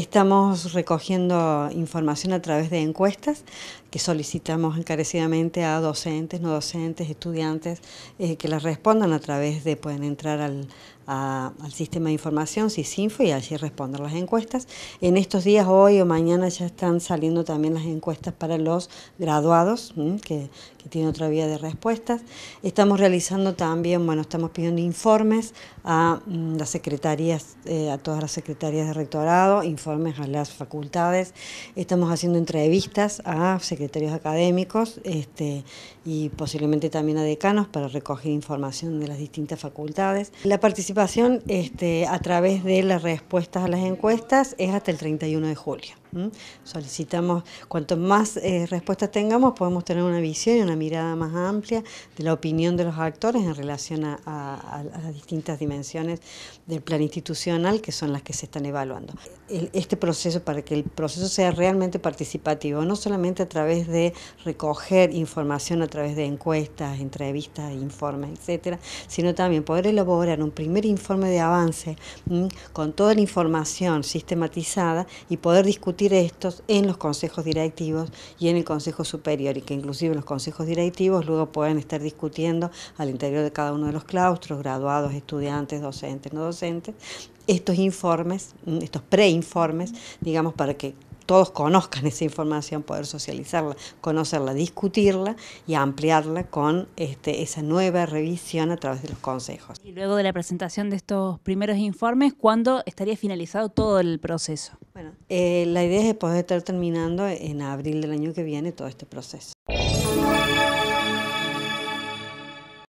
Estamos recogiendo información a través de encuestas que solicitamos encarecidamente a docentes, no docentes, estudiantes, eh, que las respondan a través de, pueden entrar al, sistema de información, SISINFO, y allí responder las encuestas. En estos días, hoy o mañana, ya están saliendo también las encuestas para los graduados, que, tienen tiene otra vía de respuestas. Estamos realizando también, bueno, estamos pidiendo informes a mm, las secretarías, eh, a todas las secretarías de rectorado, informes a las facultades, estamos haciendo entrevistas a secretarios académicos este, y posiblemente también a decanos para recoger información de las distintas facultades. La participación este, a través de las respuestas a las encuestas es hasta el 31 de julio. Solicitamos, cuanto más eh, respuestas tengamos, podemos tener una visión y una mirada más amplia de la opinión de los actores en relación a, las distintas dimensiones del plan institucional que son las que se están evaluando. este proceso, para que el proceso sea realmente participativo, no solamente a través de recoger información a través de encuestas, entrevistas, informes, etcétera, sino también poder elaborar un primer informe de avance con toda la información sistematizada y poder discutir estos en los consejos directivos y en el consejo superior y que inclusive los consejos directivos luego pueden estar discutiendo al interior de cada uno de los claustros, graduados, estudiantes, docentes, no docentes, estos informes, mm, estos preinformes, digamos, para que todos conozcan esa información, poder socializarla, conocerla, discutirla y ampliarla con este, esa nueva revisión a través de los consejos. Y luego de la presentación de estos primeros informes, ¿cuándo estaría finalizado todo el proceso? Bueno, eh, la idea es poder estar terminando en abril del año que viene todo este proceso.